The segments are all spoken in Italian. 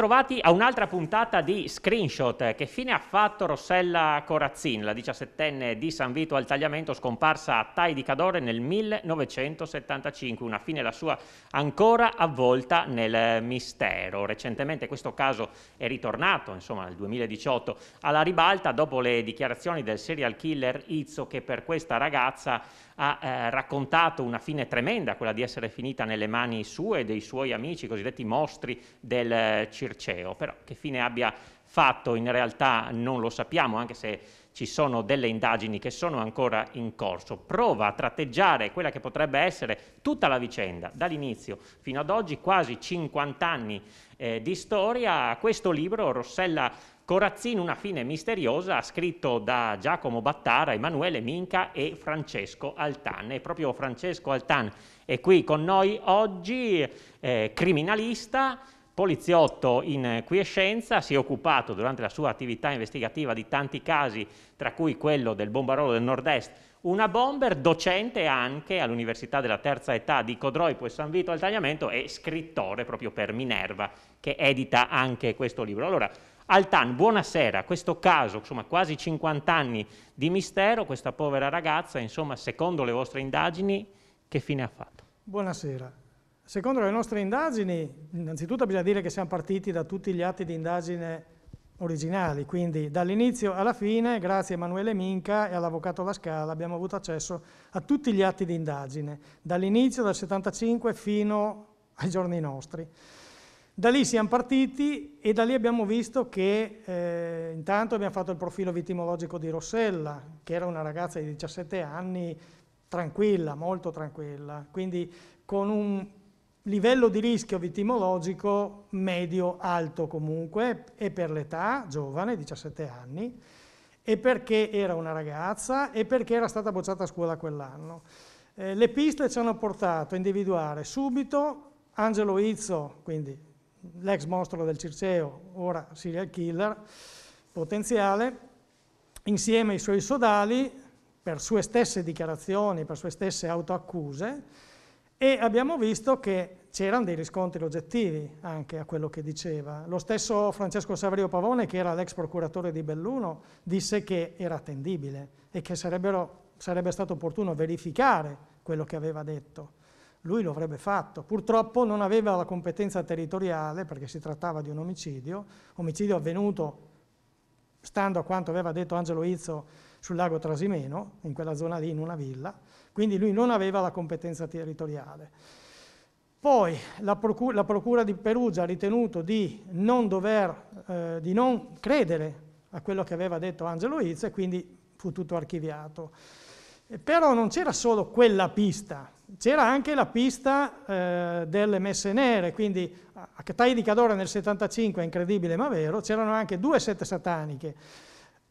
bentrovati a un'altra puntata di Screenshot. Che fine ha fatto Rossella Corazzin, la diciassettenne di San Vito al Tagliamento, scomparsa a Tai di Cadore nel 1975. Una fine la sua ancora avvolta nel mistero. Recentemente questo caso è ritornato, insomma nel 2018, alla ribalta dopo le dichiarazioni del serial killer Izzo che per questa ragazza ha eh, raccontato una fine tremenda, quella di essere finita nelle mani sue e dei suoi amici, i cosiddetti mostri del eh, Circeo, però che fine abbia fatto in realtà non lo sappiamo, anche se ci sono delle indagini che sono ancora in corso. Prova a tratteggiare quella che potrebbe essere tutta la vicenda, dall'inizio fino ad oggi, quasi 50 anni eh, di storia. Questo libro, Rossella Corazzino una fine misteriosa, scritto da Giacomo Battara, Emanuele Minca e Francesco Altan. E proprio Francesco Altan è qui con noi oggi, eh, criminalista, poliziotto in quiescenza, si è occupato durante la sua attività investigativa di tanti casi, tra cui quello del bombarolo del nord-est, una bomber, docente anche all'Università della Terza Età di Codroipo e San Vito al Tagliamento e scrittore proprio per Minerva, che edita anche questo libro. Allora, Altan, buonasera, questo caso, insomma quasi 50 anni di mistero, questa povera ragazza, insomma secondo le vostre indagini che fine ha fatto? Buonasera. Secondo le nostre indagini, innanzitutto bisogna dire che siamo partiti da tutti gli atti di indagine originali, quindi dall'inizio alla fine, grazie a Emanuele Minca e all'avvocato Lascala, abbiamo avuto accesso a tutti gli atti di indagine, dall'inizio del 75 fino ai giorni nostri. Da lì siamo partiti e da lì abbiamo visto che eh, intanto abbiamo fatto il profilo vittimologico di Rossella, che era una ragazza di 17 anni, tranquilla, molto tranquilla, quindi con un livello di rischio vittimologico medio-alto comunque e per l'età giovane, 17 anni, e perché era una ragazza e perché era stata bocciata a scuola quell'anno. Eh, le piste ci hanno portato a individuare subito Angelo Izzo, quindi l'ex mostro del Circeo, ora serial killer potenziale, insieme ai suoi sodali, per sue stesse dichiarazioni, per sue stesse autoaccuse, e abbiamo visto che c'erano dei riscontri oggettivi anche a quello che diceva. Lo stesso Francesco Saverio Pavone, che era l'ex procuratore di Belluno, disse che era attendibile e che sarebbe stato opportuno verificare quello che aveva detto lui lo avrebbe fatto. Purtroppo non aveva la competenza territoriale perché si trattava di un omicidio, omicidio avvenuto, stando a quanto aveva detto Angelo Izzo, sul lago Trasimeno, in quella zona lì, in una villa, quindi lui non aveva la competenza territoriale. Poi la Procura, la procura di Perugia ha ritenuto di non, dover, eh, di non credere a quello che aveva detto Angelo Izzo e quindi fu tutto archiviato. Però non c'era solo quella pista, c'era anche la pista eh, delle messe nere, quindi a Catai di Cadore nel 75, incredibile ma vero, c'erano anche due sette sataniche,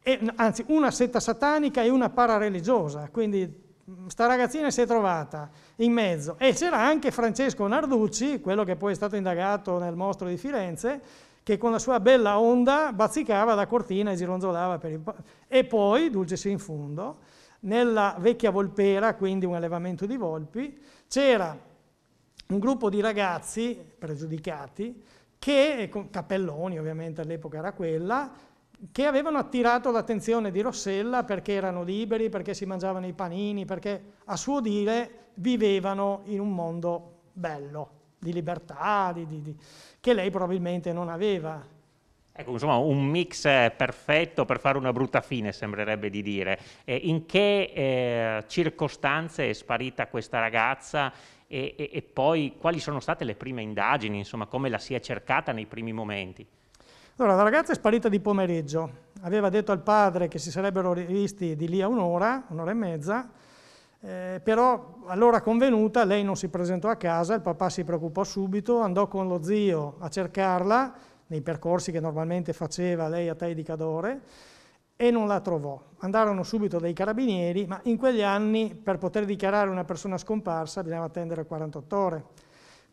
e, anzi una setta satanica e una parareligiosa, quindi mm, sta ragazzina si è trovata in mezzo. E c'era anche Francesco Narducci, quello che poi è stato indagato nel mostro di Firenze, che con la sua bella onda bazzicava da cortina e gironzolava per il... E poi, Dulcis in fundo, nella vecchia Volpera, quindi un allevamento di volpi, c'era un gruppo di ragazzi pregiudicati che, con cappelloni ovviamente all'epoca era quella, che avevano attirato l'attenzione di Rossella perché erano liberi, perché si mangiavano i panini, perché a suo dire vivevano in un mondo bello, di libertà, di, di, di, che lei probabilmente non aveva. Ecco, insomma, un mix eh, perfetto per fare una brutta fine, sembrerebbe di dire. Eh, in che eh, circostanze è sparita questa ragazza e, e, e, poi quali sono state le prime indagini, insomma, come la si è cercata nei primi momenti? Allora, la ragazza è sparita di pomeriggio, aveva detto al padre che si sarebbero rivisti di lì a un'ora, un'ora e mezza, eh, però all'ora convenuta lei non si presentò a casa, il papà si preoccupò subito, andò con lo zio a cercarla, nei percorsi che normalmente faceva lei a Tai di Cadore e non la trovò. Andarono subito dei carabinieri, ma in quegli anni per poter dichiarare una persona scomparsa bisognava attendere 48 ore.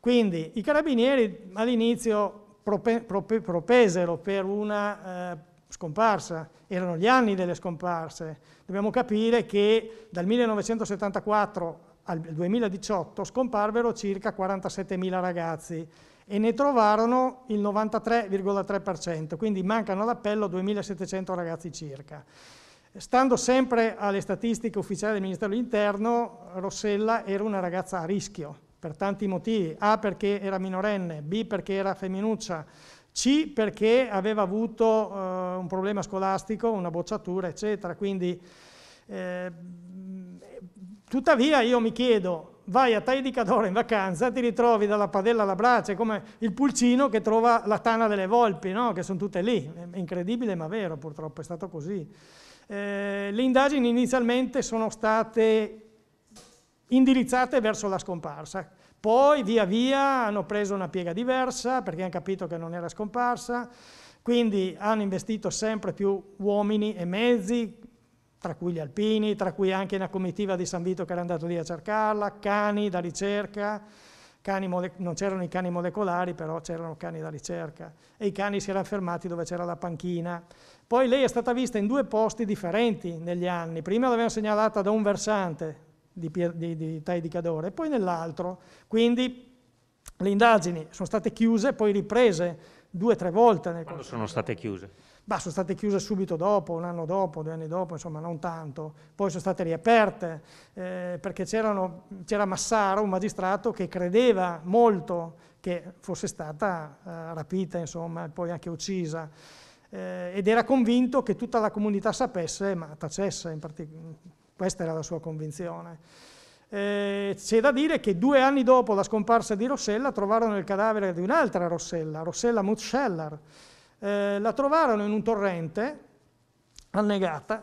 Quindi i carabinieri all'inizio prope, prope, propesero per una eh, scomparsa, erano gli anni delle scomparse. Dobbiamo capire che dal 1974 al 2018 scomparvero circa 47.000 ragazzi e ne trovarono il 93,3%, quindi mancano all'appello 2.700 ragazzi circa. Stando sempre alle statistiche ufficiali del Ministero dell'Interno, Rossella era una ragazza a rischio per tanti motivi, A perché era minorenne, B perché era femminuccia, C perché aveva avuto eh, un problema scolastico, una bocciatura, eccetera. Quindi, eh, tuttavia io mi chiedo, vai a Tai di Cadore in vacanza, ti ritrovi dalla padella alla brace, come il pulcino che trova la tana delle volpi, no? che sono tutte lì. È incredibile ma vero, purtroppo è stato così. Eh, le indagini inizialmente sono state indirizzate verso la scomparsa. Poi via via hanno preso una piega diversa perché hanno capito che non era scomparsa, quindi hanno investito sempre più uomini e mezzi, tra cui gli alpini, tra cui anche una comitiva di San Vito che era andato lì a cercarla, cani da ricerca, cani mole- non c'erano i cani molecolari, però c'erano cani da ricerca, e i cani si erano fermati dove c'era la panchina. Poi lei è stata vista in due posti differenti negli anni, prima l'avevano segnalata da un versante di, di, di, di Cadore, e poi nell'altro, quindi le indagini sono state chiuse, poi riprese due o tre volte. Nel Quando sono state chiuse? bah, sono state chiuse subito dopo, un anno dopo, due anni dopo, insomma non tanto, poi sono state riaperte eh, perché c'era Massaro, un magistrato, che credeva molto che fosse stata eh, rapita, insomma, e poi anche uccisa eh, ed era convinto che tutta la comunità sapesse, ma tacesse, questa era la sua convinzione. Eh, c'è da dire che due anni dopo la scomparsa di Rossella trovarono il cadavere di un'altra Rossella, Rossella Mutscheller, eh, la trovarono in un torrente, annegata,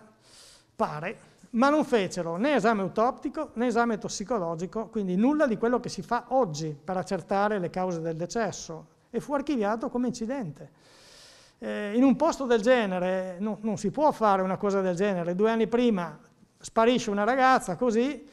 pare, ma non fecero né esame autoptico né esame tossicologico, quindi nulla di quello che si fa oggi per accertare le cause del decesso e fu archiviato come incidente. Eh, in un posto del genere no, non si può fare una cosa del genere, due anni prima sparisce una ragazza così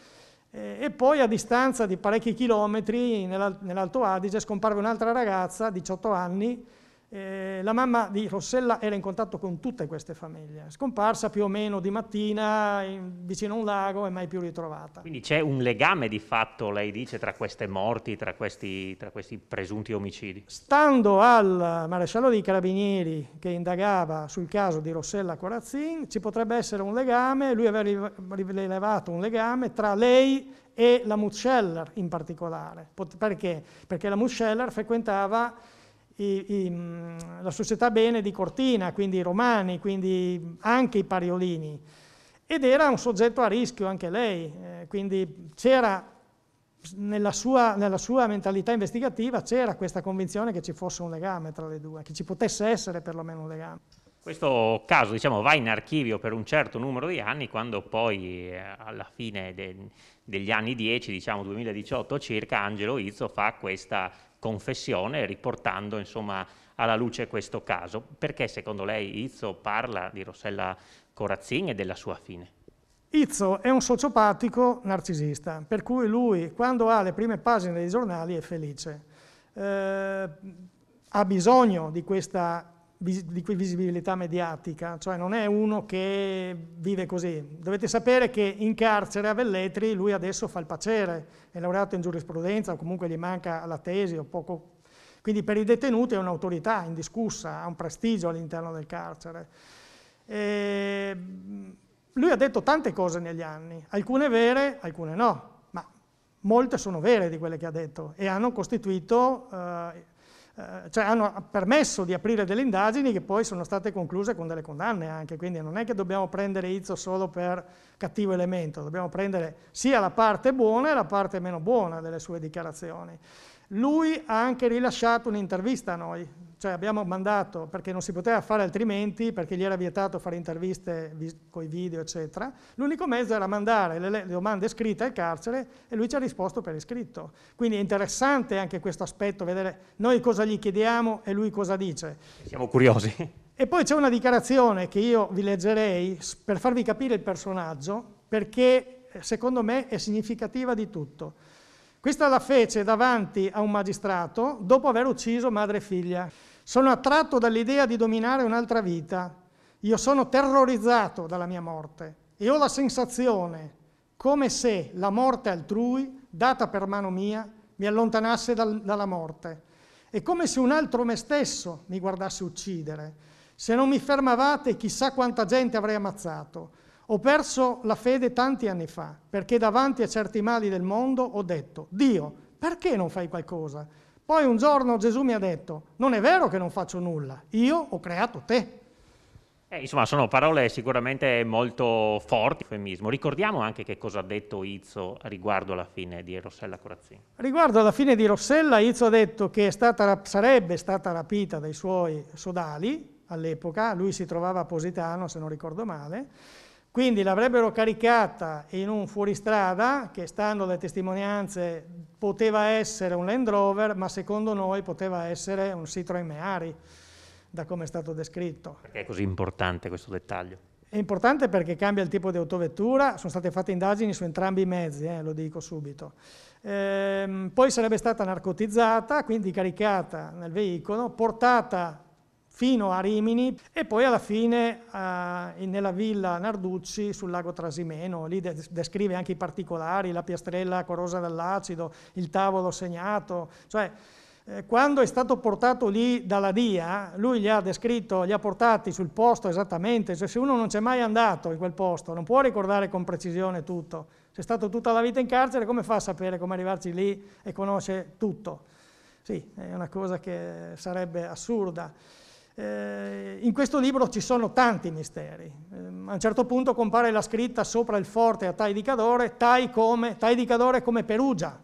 eh, e poi a distanza di parecchi chilometri nell'Alto Adige scomparve un'altra ragazza, 18 anni, eh, la mamma di Rossella era in contatto con tutte queste famiglie, scomparsa più o meno di mattina in, vicino a un lago e mai più ritrovata. Quindi c'è un legame di fatto, lei dice, tra queste morti, tra questi, tra questi presunti omicidi? Stando al maresciallo dei carabinieri che indagava sul caso di Rossella Corazzin, ci potrebbe essere un legame, lui aveva rilevato un legame tra lei e la Mutscheller in particolare. Pot perché? Perché la Mutscheller frequentava i, i, la società bene di Cortina, quindi i romani, quindi anche i pariolini. Ed era un soggetto a rischio anche lei, eh, quindi c'era nella sua, nella sua mentalità investigativa c'era questa convinzione che ci fosse un legame tra le due, che ci potesse essere perlomeno un legame. Questo caso diciamo, va in archivio per un certo numero di anni quando poi eh, alla fine de, degli anni 10, diciamo 2018 circa, Angelo Izzo fa questa confessione, riportando insomma, alla luce questo caso. Perché secondo lei Izzo parla di Rossella Corazzini e della sua fine? Izzo è un sociopatico narcisista, per cui lui quando ha le prime pagine dei giornali è felice. Eh, ha bisogno di questa di cui visibilità mediatica, cioè non è uno che vive così. Dovete sapere che in carcere a Velletri lui adesso fa il pacere, è laureato in giurisprudenza, o comunque gli manca la tesi o poco. Quindi per i detenuti è un'autorità indiscussa, ha un prestigio all'interno del carcere. E ehm, lui ha detto tante cose negli anni, alcune vere, alcune no, ma molte sono vere di quelle che ha detto e hanno costituito... Eh, eh, cioè hanno permesso di aprire delle indagini che poi sono state concluse con delle condanne anche, quindi non è che dobbiamo prendere Izzo solo per cattivo elemento, dobbiamo prendere sia la parte buona e la parte meno buona delle sue dichiarazioni. Lui ha anche rilasciato un'intervista a noi, cioè abbiamo mandato, perché non si poteva fare altrimenti, perché gli era vietato fare interviste con i video, eccetera. L'unico mezzo era mandare le, domande scritte al carcere e lui ci ha risposto per iscritto. Quindi è interessante anche questo aspetto, vedere noi cosa gli chiediamo e lui cosa dice. Siamo curiosi. E poi c'è una dichiarazione che io vi leggerei per farvi capire il personaggio, perché eh, secondo me è significativa di tutto. Questa la fece davanti a un magistrato dopo aver ucciso madre e figlia. Sono attratto dall'idea di dominare un'altra vita. Io sono terrorizzato dalla mia morte e ho la sensazione come se la morte altrui, data per mano mia, mi allontanasse dal, dalla morte. È come se un altro me stesso mi guardasse uccidere. Se non mi fermavate, chissà quanta gente avrei ammazzato. Ho perso la fede tanti anni fa, perché davanti a certi mali del mondo ho detto, Dio, perché non fai qualcosa? Poi un giorno Gesù mi ha detto, non è vero che non faccio nulla, io ho creato te. Eh, insomma, sono parole sicuramente molto forti, eufemismo. Ricordiamo anche che cosa ha detto Izzo riguardo alla fine di Rossella Corazzini. Riguardo alla fine di Rossella, Izzo ha detto che stata, sarebbe stata rapita dai suoi sodali all'epoca, lui si trovava a Positano, se non ricordo male, quindi l'avrebbero caricata in un fuoristrada, che stando alle testimonianze poteva essere un Land Rover, ma secondo noi poteva essere un Citroën Meari, da come è stato descritto. Perché è così importante questo dettaglio? È importante perché cambia il tipo di autovettura, sono state fatte indagini su entrambi i mezzi, eh, lo dico subito. Ehm, poi sarebbe stata narcotizzata, quindi caricata nel veicolo, portata fino a Rimini e poi alla fine eh, nella villa Narducci sul lago Trasimeno, lì de descrive anche i particolari, la piastrella corrosa dall'acido, il tavolo segnato, cioè eh, quando è stato portato lì dalla DIA, lui li ha descritto, li ha portati sul posto esattamente, cioè se uno non c'è mai andato in quel posto non può ricordare con precisione tutto, Se è stato tutta la vita in carcere, come fa a sapere come arrivarci lì e conosce tutto? Sì, è una cosa che sarebbe assurda. Eh, in questo libro ci sono tanti misteri. Eh, a un certo punto compare la scritta sopra il forte a Tai di Cadore, Tai come, tai di Cadore come Perugia.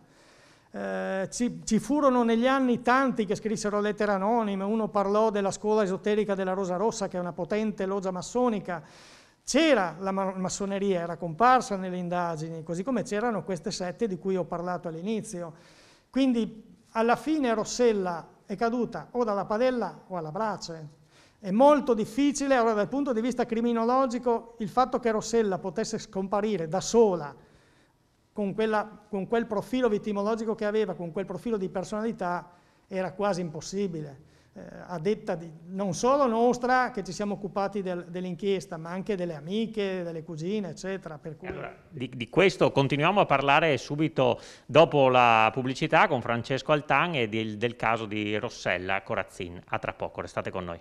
Eh, ci, ci, furono negli anni tanti che scrissero lettere anonime, uno parlò della scuola esoterica della Rosa Rossa, che è una potente loggia massonica. C'era la massoneria, era comparsa nelle indagini, così come c'erano queste sette di cui ho parlato all'inizio. Quindi alla fine Rossella è caduta o dalla padella o alla brace. È molto difficile, allora dal punto di vista criminologico, il fatto che Rossella potesse scomparire da sola con, quella, con quel profilo vittimologico che aveva, con quel profilo di personalità, era quasi impossibile eh, a detta di, non solo nostra, che ci siamo occupati del, dell'inchiesta, ma anche delle amiche, delle cugine, eccetera. Cui... Allora, di, di, questo continuiamo a parlare subito dopo la pubblicità con Francesco Altan e del, del caso di Rossella Corazzin. A tra poco, restate con noi.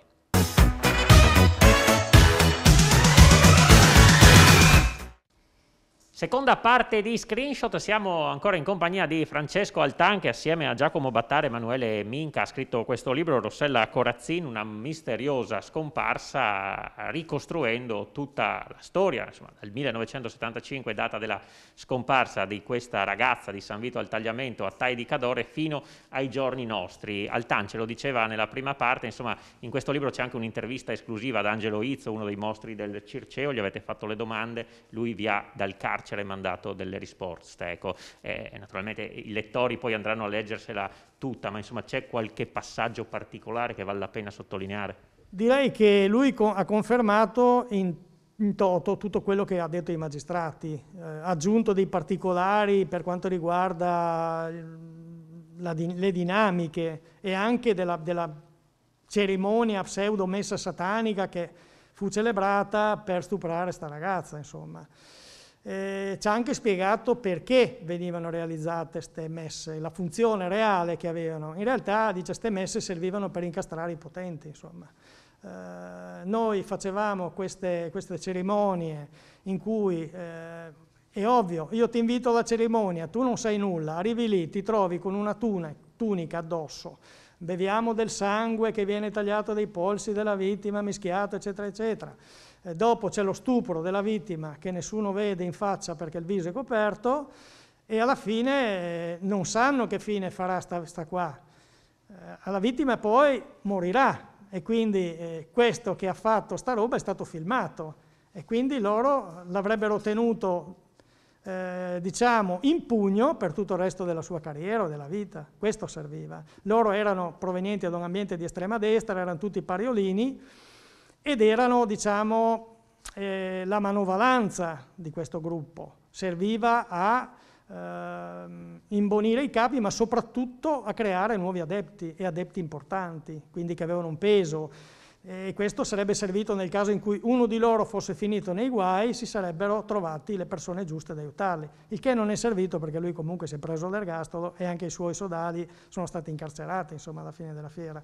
Seconda parte di screenshot, siamo ancora in compagnia di Francesco Altan che assieme a Giacomo Battare e Emanuele Minca ha scritto questo libro Rossella Corazzin, una misteriosa scomparsa ricostruendo tutta la storia, insomma dal 1975 data della scomparsa di questa ragazza di San Vito al Tagliamento a Tai di Cadore fino ai giorni nostri. Altan ce lo diceva nella prima parte, insomma in questo libro c'è anche un'intervista esclusiva ad Angelo Izzo, uno dei mostri del Circeo, gli avete fatto le domande, lui vi ha dal carcere carcere mandato delle risposte. Ecco. E, naturalmente i lettori poi andranno a leggersela tutta, ma insomma c'è qualche passaggio particolare che vale la pena sottolineare? Direi che lui co ha confermato in, in, toto tutto quello che ha detto i magistrati, eh, ha eh, aggiunto dei particolari per quanto riguarda di le dinamiche e anche della, della cerimonia pseudo messa satanica che fu celebrata per stuprare sta ragazza, insomma eh, ci ha anche spiegato perché venivano realizzate queste messe, la funzione reale che avevano. In realtà, dice, queste messe servivano per incastrare i potenti, insomma. Eh, noi facevamo queste, queste, cerimonie in cui, eh, è ovvio, io ti invito alla cerimonia, tu non sai nulla, arrivi lì, ti trovi con una tuna, tunica addosso, beviamo del sangue che viene tagliato dai polsi della vittima mischiato, eccetera, eccetera eh, dopo c'è lo stupro della vittima che nessuno vede in faccia perché il viso è coperto e alla fine eh, non sanno che fine farà sta, sta qua. Eh, alla vittima poi morirà e quindi eh, questo che ha fatto sta roba è stato filmato e quindi loro l'avrebbero tenuto eh, diciamo, in pugno per tutto il resto della sua carriera o della vita. Questo serviva. Loro erano provenienti da un ambiente di estrema destra, erano tutti pariolini, ed erano diciamo, eh, la manovalanza di questo gruppo, serviva a eh, imbonire i capi ma soprattutto a creare nuovi adepti e adepti importanti, quindi che avevano un peso e questo sarebbe servito nel caso in cui uno di loro fosse finito nei guai, si sarebbero trovati le persone giuste ad aiutarli, il che non è servito perché lui comunque si è preso l'ergastolo e anche i suoi sodali sono stati incarcerati insomma, alla fine della fiera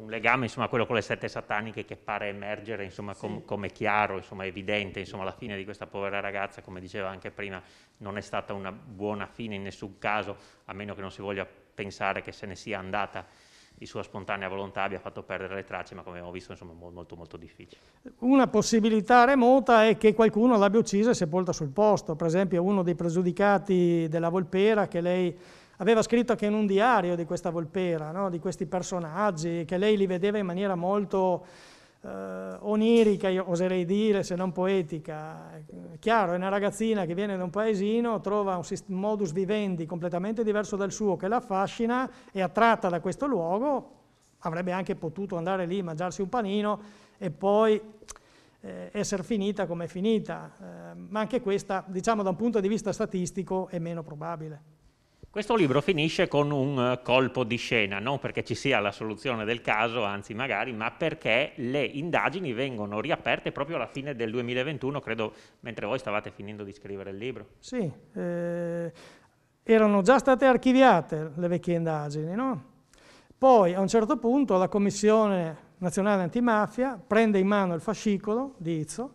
un legame insomma, a quello con le sette sataniche che pare emergere insomma, com- sì. come chiaro, insomma, evidente, insomma, la fine di questa povera ragazza, come diceva anche prima, non è stata una buona fine in nessun caso, a meno che non si voglia pensare che se ne sia andata di sua spontanea volontà abbia fatto perdere le tracce, ma come abbiamo visto insomma molto molto difficile. Una possibilità remota è che qualcuno l'abbia uccisa e sepolta sul posto, per esempio uno dei pregiudicati della Volpera che lei aveva scritto anche in un diario di questa Volpera, no? di questi personaggi, che lei li vedeva in maniera molto eh, onirica, io oserei dire, se non poetica. chiaro, è una ragazzina che viene da un paesino, trova un modus vivendi completamente diverso dal suo che la affascina, è attratta da questo luogo, avrebbe anche potuto andare lì, mangiarsi un panino e poi eh, essere finita come è finita, eh, ma anche questa, diciamo da un punto di vista statistico, è meno probabile. Questo libro finisce con un eh, colpo di scena, non perché ci sia la soluzione del caso, anzi magari, ma perché le indagini vengono riaperte proprio alla fine del 2021, credo mentre voi stavate finendo di scrivere il libro. Sì, eh, erano già state archiviate le vecchie indagini, no? Poi a un certo punto la Commissione Nazionale Antimafia prende in mano il fascicolo di Izzo,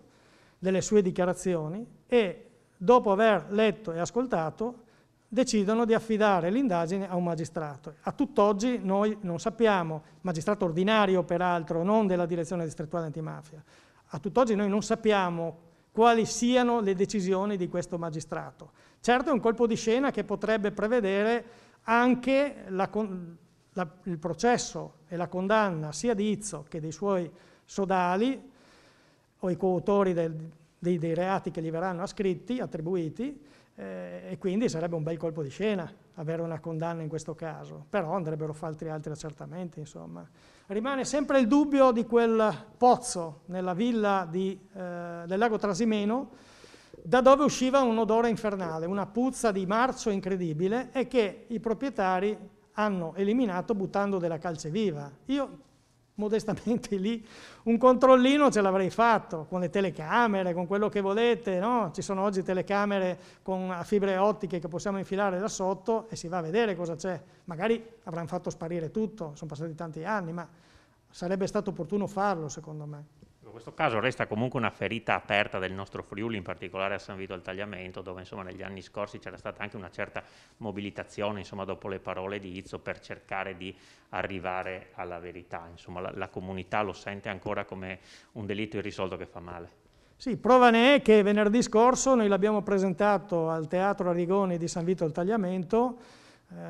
delle sue dichiarazioni, e dopo aver letto e ascoltato decidono di affidare l'indagine a un magistrato. A tutt'oggi noi non sappiamo, magistrato ordinario peraltro, non della direzione distrettuale antimafia, a tutt'oggi noi non sappiamo quali siano le decisioni di questo magistrato. Certo è un colpo di scena che potrebbe prevedere anche la, la, il processo e la condanna sia di Izzo che dei suoi sodali o i coautori del, dei, dei reati che gli verranno ascritti, attribuiti, eh, e quindi sarebbe un bel colpo di scena avere una condanna in questo caso, però andrebbero fatti altri accertamenti, insomma. Rimane sempre il dubbio di quel pozzo nella villa di, eh, del lago Trasimeno, da dove usciva un odore infernale, una puzza di marcio incredibile e che i proprietari hanno eliminato buttando della calce viva. Io modestamente lì un controllino ce l'avrei fatto con le telecamere, con quello che volete, no? ci sono oggi telecamere con fibre ottiche che possiamo infilare da sotto e si va a vedere cosa c'è, magari avranno fatto sparire tutto, sono passati tanti anni, ma sarebbe stato opportuno farlo secondo me questo caso resta comunque una ferita aperta del nostro Friuli, in particolare a San Vito al Tagliamento, dove insomma, negli anni scorsi c'era stata anche una certa mobilitazione, insomma, dopo le parole di Izzo, per cercare di arrivare alla verità. Insomma, la, la comunità lo sente ancora come un delitto irrisolto che fa male. Sì, prova ne è che venerdì scorso noi l'abbiamo presentato al Teatro Arrigoni di San Vito al Tagliamento,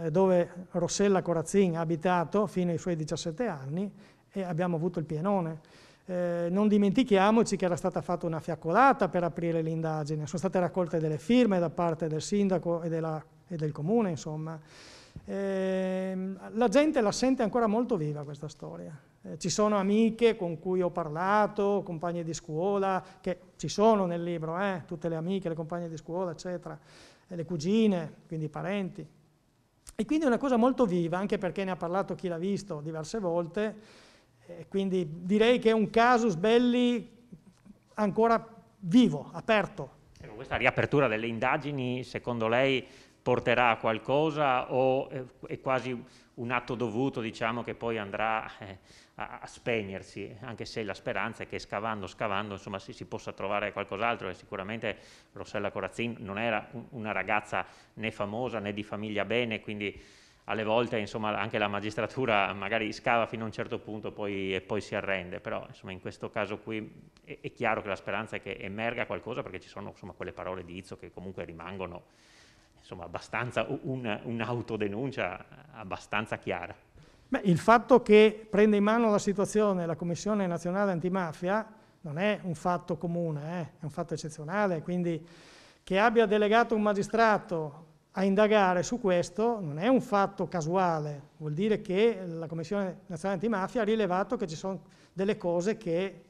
eh, dove Rossella Corazzin ha abitato fino ai suoi 17 anni e abbiamo avuto il pienone. Eh, non dimentichiamoci che era stata fatta una fiaccolata per aprire l'indagine, sono state raccolte delle firme da parte del sindaco e, della, e del comune, insomma. Eh, la gente la sente ancora molto viva questa storia. Eh, ci sono amiche con cui ho parlato, compagne di scuola, che ci sono nel libro, eh, tutte le amiche, le compagne di scuola, eccetera, le cugine, quindi i parenti. E quindi è una cosa molto viva, anche perché ne ha parlato chi l'ha visto diverse volte, quindi direi che è un casus belli ancora vivo, aperto. Ecco, questa riapertura delle indagini, secondo lei, porterà a qualcosa o eh, è quasi un atto dovuto diciamo, che poi andrà eh, a, spegnersi, anche se la speranza è che scavando, scavando, insomma, si, si, possa trovare qualcos'altro. E sicuramente Rossella Corazzin non era una ragazza né famosa né di famiglia bene, quindi alle volte insomma, anche la magistratura magari scava fino a un certo punto poi, e poi si arrende, però insomma, in questo caso qui è, è, chiaro che la speranza è che emerga qualcosa perché ci sono insomma, quelle parole di Izzo che comunque rimangono abbastanza un, un'autodenuncia abbastanza chiara. Beh, il fatto che prenda in mano la situazione la Commissione Nazionale Antimafia non è un fatto comune, eh? è un fatto eccezionale, quindi che abbia delegato un magistrato a indagare su questo, non è un fatto casuale, vuol dire che la Commissione Nazionale Antimafia ha rilevato che ci sono delle cose che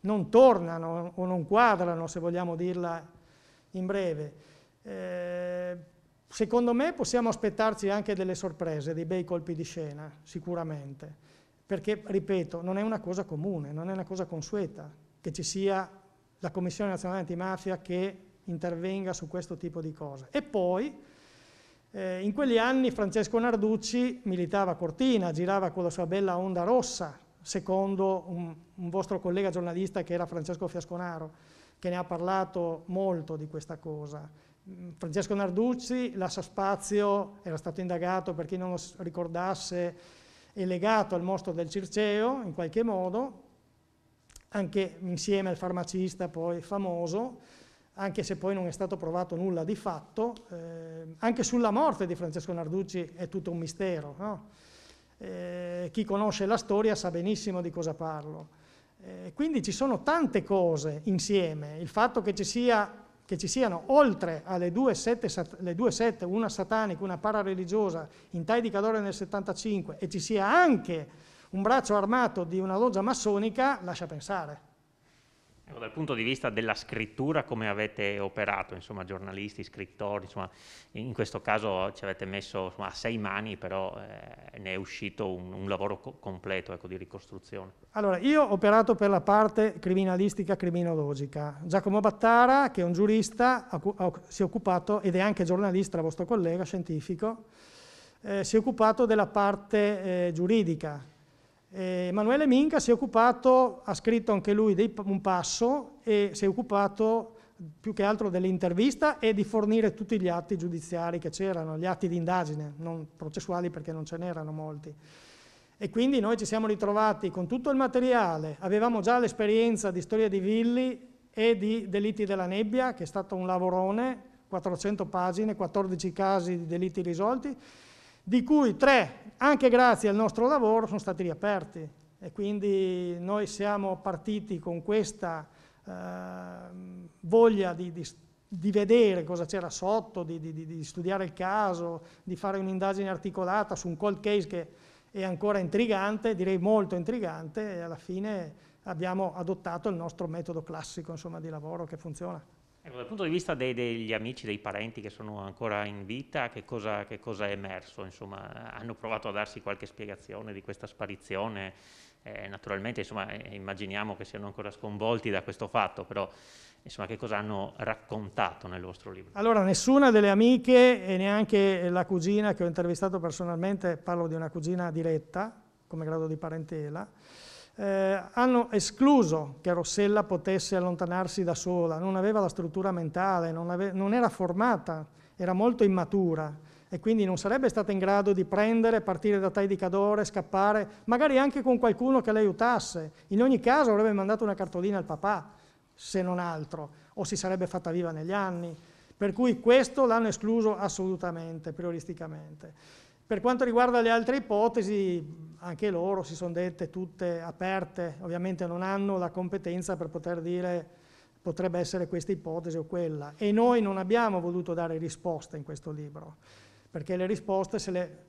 non tornano o non quadrano, se vogliamo dirla in breve. Eh, secondo me possiamo aspettarci anche delle sorprese, dei bei colpi di scena, sicuramente, perché, ripeto, non è una cosa comune, non è una cosa consueta che ci sia la Commissione Nazionale Antimafia che intervenga su questo tipo di cose. E poi eh, in quegli anni Francesco Narducci militava a Cortina, girava con la sua bella Onda Rossa, secondo un, un vostro collega giornalista che era Francesco Fiasconaro, che ne ha parlato molto di questa cosa. Mm, Francesco Narducci lascia spazio, era stato indagato per chi non lo ricordasse, è legato al mostro del Circeo in qualche modo, anche insieme al farmacista poi famoso, anche se poi non è stato provato nulla di fatto, eh, anche sulla morte di Francesco Narducci è tutto un mistero. No? Eh, chi conosce la storia sa benissimo di cosa parlo. Eh, quindi ci sono tante cose insieme, il fatto che ci, sia, che ci siano oltre alle due sette, le due sette, una satanica, una parareligiosa, in Tai di Cadore nel 75, e ci sia anche un braccio armato di una loggia massonica, lascia pensare. Ecco, dal punto di vista della scrittura, come avete operato, insomma, giornalisti, scrittori, insomma, in questo caso ci avete messo insomma, a sei mani, però eh, ne è uscito un, un lavoro co completo ecco, di ricostruzione. Allora, io ho operato per la parte criminalistica criminologica. Giacomo Battara, che è un giurista, si è occupato, ed è anche giornalista, vostro collega scientifico, eh, si è occupato della parte eh, giuridica, eh, Emanuele Minca si è occupato, ha scritto anche lui dei, un passo e si è occupato più che altro dell'intervista e di fornire tutti gli atti giudiziari che c'erano, gli atti di indagine, non processuali perché non ce n'erano molti. E quindi noi ci siamo ritrovati con tutto il materiale, avevamo già l'esperienza di storia di Villi e di delitti della nebbia, che è stato un lavorone, 400 pagine, 14 casi di delitti risolti, di cui tre, anche grazie al nostro lavoro, sono stati riaperti e quindi noi siamo partiti con questa eh, voglia di, di, di, vedere cosa c'era sotto, di, di, studiare il caso, di fare un'indagine articolata su un cold case che è ancora intrigante, direi molto intrigante e alla fine abbiamo adottato il nostro metodo classico insomma, di lavoro che funziona. Ecco, dal punto di vista dei, degli amici, dei parenti che sono ancora in vita, che cosa, che cosa è emerso? Insomma, hanno provato a darsi qualche spiegazione di questa sparizione? Eh, naturalmente, insomma, eh, immaginiamo che siano ancora sconvolti da questo fatto, però insomma, che cosa hanno raccontato nel vostro libro? Allora, nessuna delle amiche e neanche la cugina che ho intervistato personalmente, parlo di una cugina diretta, come grado di parentela, eh, hanno escluso che Rossella potesse allontanarsi da sola, non aveva la struttura mentale, non, ave, non, era formata, era molto immatura e quindi non sarebbe stata in grado di prendere, partire da Tai di Cadore, scappare, magari anche con qualcuno che le aiutasse. In ogni caso avrebbe mandato una cartolina al papà, se non altro, o si sarebbe fatta viva negli anni. Per cui questo l'hanno escluso assolutamente, prioristicamente. Per quanto riguarda le altre ipotesi, anche loro si sono dette tutte aperte, ovviamente non hanno la competenza per poter dire potrebbe essere questa ipotesi o quella. E noi non abbiamo voluto dare risposte in questo libro, perché le risposte se le,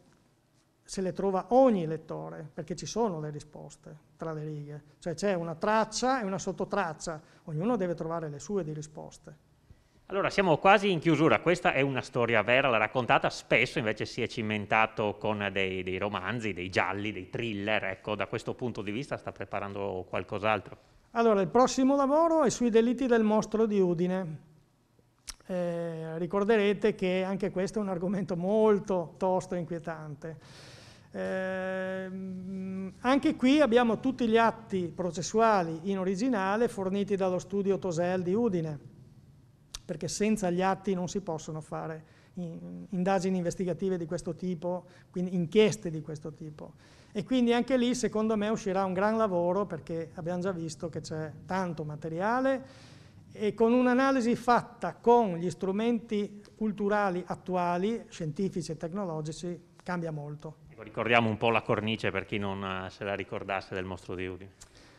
se le trova ogni lettore, perché ci sono le risposte tra le righe. Cioè c'è una traccia e una sottotraccia, ognuno deve trovare le sue di risposte. Allora, siamo quasi in chiusura, questa è una storia vera, l'ha raccontata, spesso invece si è cimentato con dei, dei, romanzi, dei gialli, dei thriller, ecco, da questo punto di vista sta preparando qualcos'altro. Allora, il prossimo lavoro è sui delitti del mostro di Udine. Eh, ricorderete che anche questo è un argomento molto tosto e inquietante. Eh, anche qui abbiamo tutti gli atti processuali in originale forniti dallo studio Tosel di Udine perché senza gli atti non si possono fare indagini investigative di questo tipo, quindi inchieste di questo tipo. E quindi anche lì secondo me uscirà un gran lavoro perché abbiamo già visto che c'è tanto materiale e con un'analisi fatta con gli strumenti culturali attuali, scientifici e tecnologici, cambia molto. Ecco, ricordiamo un po' la cornice per chi non eh, se la ricordasse del mostro di Udine.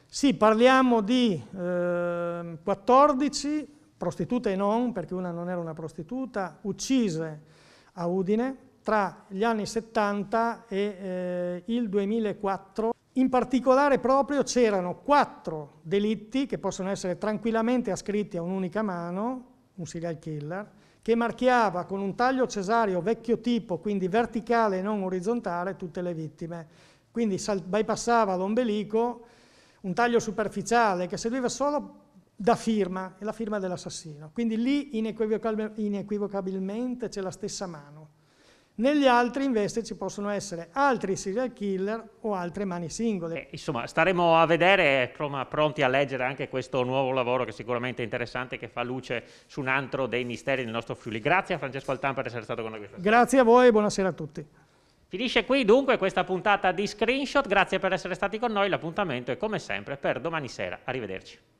Sì, parliamo di eh, 14 prostitute e non, perché una non era una prostituta, uccise a Udine tra gli anni 70 e eh, il 2004. In particolare proprio c'erano quattro delitti che possono essere tranquillamente ascritti a un'unica mano, un serial killer, che marchiava con un taglio cesareo vecchio tipo, quindi verticale e non orizzontale, tutte le vittime. Quindi bypassava l'ombelico, un taglio superficiale che serviva solo da firma, è la firma dell'assassino. Quindi lì inequivocabilmente c'è la stessa mano. Negli altri invece ci possono essere altri serial killer o altre mani singole. Eh, insomma, staremo a vedere, pronti a leggere anche questo nuovo lavoro che sicuramente è interessante, che fa luce su un altro dei misteri del nostro Friuli. Grazie a Francesco Altan per essere stato con noi questa sera. Grazie a voi e buonasera a tutti. Finisce qui dunque questa puntata di Screenshot, grazie per essere stati con noi, l'appuntamento è come sempre per domani sera. Arrivederci.